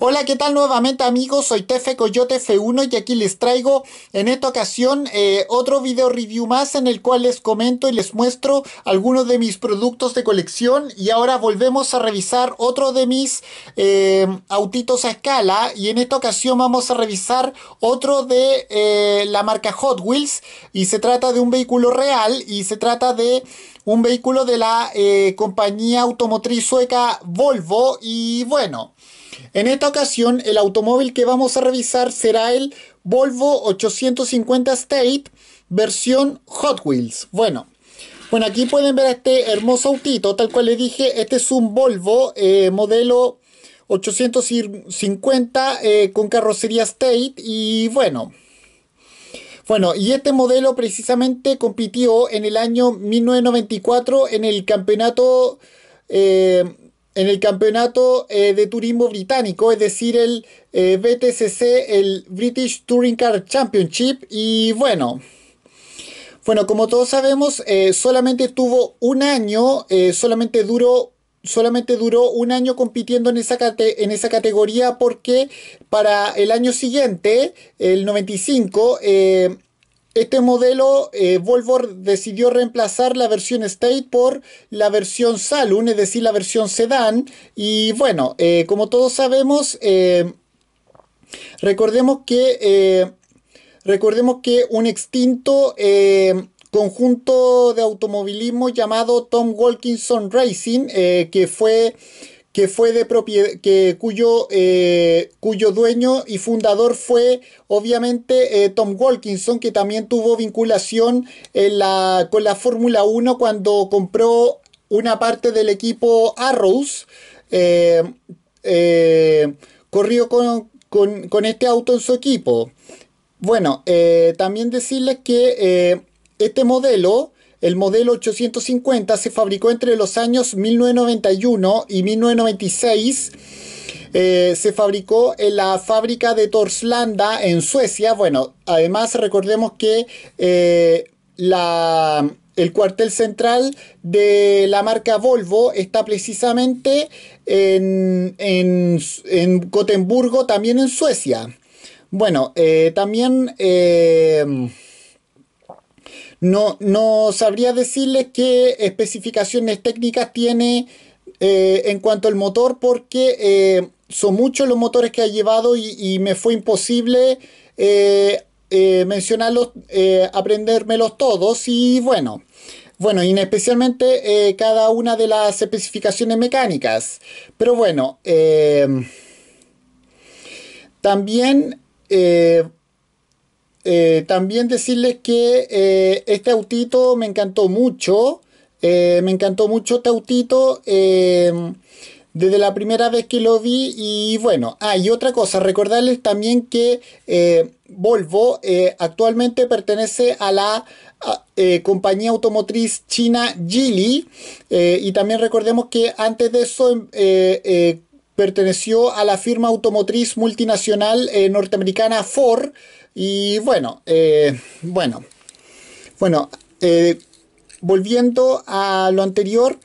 Hola, ¿qué tal nuevamente amigos? Soy Tefe Coyote F1 y aquí les traigo en esta ocasión eh, otro video review más en el cual les comento y les muestro algunos de mis productos de colección y ahora volvemos a revisar otro de mis eh, autitos a escala y en esta ocasión vamos a revisar otro de eh, la marca Hot Wheels y se trata de un vehículo real y se trata de un vehículo de la eh, compañía automotriz sueca Volvo y bueno, en esta ocasión el automóvil que vamos a revisar será el Volvo 850 State versión Hot Wheels. Bueno, bueno aquí pueden ver este hermoso autito, tal cual les dije, este es un Volvo eh, modelo 850 eh, con carrocería State y bueno. Bueno, y este modelo precisamente compitió en el año 1994 en el campeonato, eh, en el campeonato eh, de turismo británico, es decir, el eh, BTCC, el British Touring Car Championship. Y bueno, bueno, como todos sabemos, solamente tuvo un año, solamente duró solamente duró un año compitiendo en esa, en esa categoría porque para el año siguiente, el 95, eh, este modelo eh, Volvo decidió reemplazar la versión State por la versión Saloon, es decir, la versión Sedan. Y bueno, eh, como todos sabemos, recordemos que... Recordemos que un extinto conjunto de automovilismo llamado Tom Wilkinson Racing, eh, que fue que fue de propiedad, que cuyo, eh, cuyo dueño y fundador fue obviamente eh, Tom Wilkinson, que también tuvo vinculación en la, con la Fórmula 1 cuando compró una parte del equipo Arrows, corrió con, este auto en su equipo. Bueno, también decirles que este modelo, el modelo 850, se fabricó entre los años 1991 y 1996. Eh, se fabricó en la fábrica de Torslanda en Suecia. Bueno, además recordemos que eh, la, el cuartel central de la marca Volvo está precisamente en, en, Gotemburgo, también en Suecia. Bueno, eh, también... No, sabría decirles qué especificaciones técnicas tiene eh, en cuanto al motor porque eh, son muchos los motores que ha llevado y, me fue imposible eh, mencionarlos, aprendérmelos todos y bueno. Bueno, y especialmente cada una de las especificaciones mecánicas. Pero bueno, también eh, también decirles que eh, este autito me encantó mucho. Eh, me encantó mucho este autito. desde la primera vez que lo vi. Y bueno, ah, otra cosa, recordarles también que Volvo actualmente pertenece a la compañía automotriz china Geely. y también recordemos que antes de eso perteneció a la firma automotriz multinacional norteamericana Ford. Y bueno, eh, bueno, bueno, eh, volviendo a lo anterior,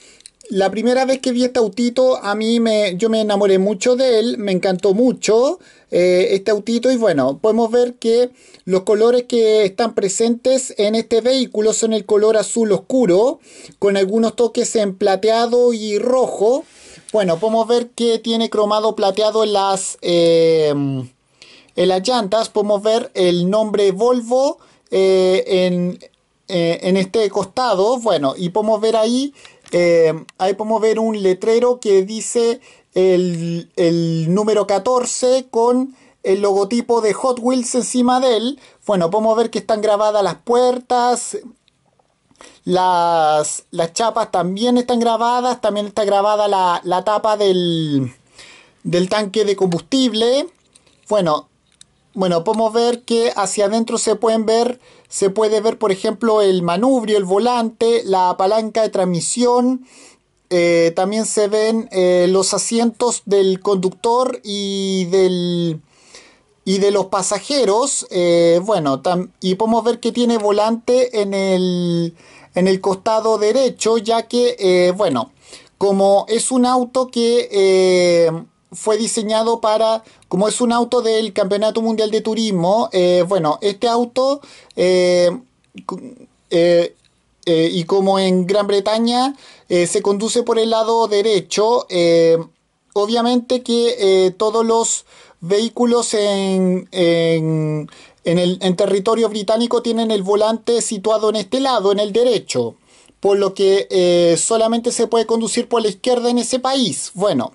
la primera vez que vi este autito, a mí me, yo me enamoré mucho de él, me encantó mucho eh, este autito y bueno, podemos ver que los colores que están presentes en este vehículo son el color azul oscuro, con algunos toques en plateado y rojo. Bueno, podemos ver que tiene cromado plateado en las en las llantas podemos ver el nombre Volvo eh, eh, en, este costado. Bueno, y podemos ver ahí, eh, ahí podemos ver un letrero que dice el, número 14 con el logotipo de Hot Wheels encima de él. Bueno, podemos ver que están grabadas las puertas, las, las, chapas también están grabadas, también está grabada la, la tapa del, del, tanque de combustible. Bueno, bueno, podemos ver que hacia adentro se pueden ver, se puede ver por ejemplo el manubrio, el volante, la palanca de transmisión, eh, también se ven eh, los asientos del conductor y del y de los pasajeros eh, bueno y podemos ver que tiene volante en el en el costado derecho ya que bueno como es un auto que fue diseñado para, como es un auto del Campeonato Mundial de Turismo, eh, bueno, este auto, eh, eh, y como en Gran Bretaña se conduce por el lado derecho, obviamente que todos los vehículos en, en, en, territorio británico tienen el volante situado en este lado, en el derecho por lo que solamente se puede conducir por la izquierda en ese país. Bueno,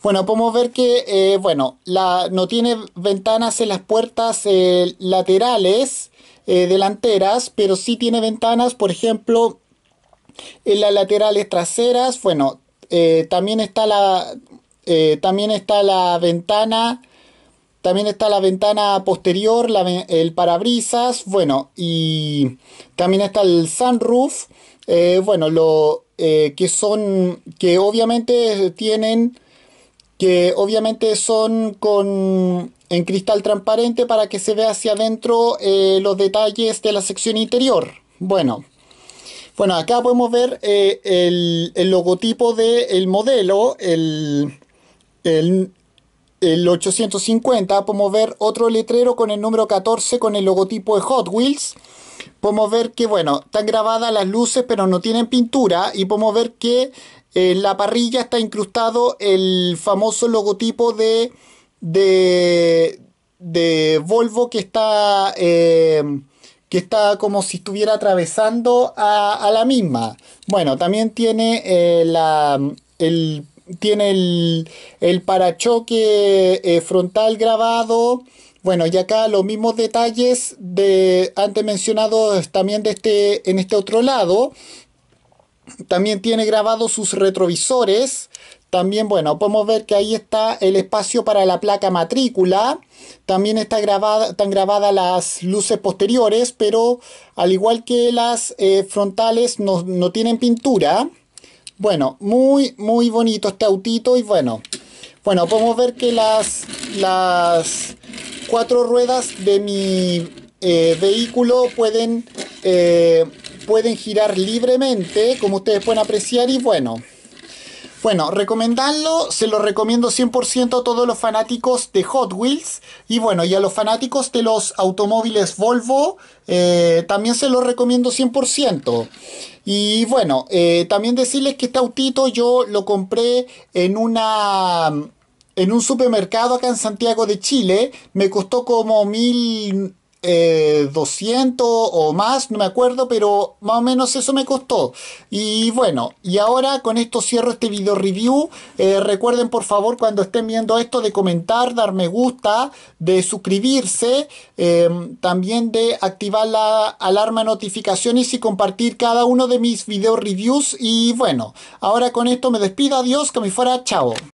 bueno, podemos ver que, eh, bueno, la, no tiene ventanas en las puertas eh, laterales, eh, delanteras, pero sí tiene ventanas, por ejemplo, en las laterales traseras. Bueno, también está la, también está la ventana, también está la ventana posterior, el parabrisas, bueno, y también está el sunroof. bueno, lo que son, que obviamente tienen que obviamente son en cristal transparente para que se vea hacia adentro eh, los detalles de la sección interior. Bueno, bueno acá podemos ver eh, el, logotipo del modelo, el, el, el 850. Podemos ver otro letrero con el número 14 con el logotipo de Hot Wheels podemos ver que, bueno, están grabadas las luces, pero no tienen pintura. Y podemos ver que en eh, la parrilla está incrustado el famoso logotipo de, de, de Volvo que está, eh, que está como si estuviera atravesando a, la misma. Bueno, también tiene eh, la, el, tiene el, parachoque frontal grabado. Bueno, y acá los mismos detalles de antes mencionados también de este, en este otro lado. También tiene grabados sus retrovisores. También, bueno, podemos ver que ahí está el espacio para la placa matrícula. También está grabada, están grabadas las luces posteriores, pero al igual que las eh, frontales no, no tienen pintura. Bueno, muy, muy bonito este autito y bueno. Bueno, podemos ver que las, las cuatro ruedas de mi eh, vehículo pueden, eh, pueden girar libremente, como ustedes pueden apreciar, y bueno. Bueno, recomendarlo, se lo recomiendo 100% a todos los fanáticos de Hot Wheels y bueno, y a los fanáticos de los automóviles Volvo eh, también se lo recomiendo 100%. Y bueno, también decirles que este autito yo lo compré en una en un supermercado acá en Santiago de Chile me costó como 1200 eh, o más, no me acuerdo, pero más o menos eso me costó. Y bueno, y ahora con esto cierro este video review. Eh, recuerden por favor cuando estén viendo esto de comentar, dar me gusta, de suscribirse, em, también de activar la alarma notificaciones y compartir cada uno de mis video reviews. Y bueno, ahora con esto me despido, adiós, que me fuera, chao.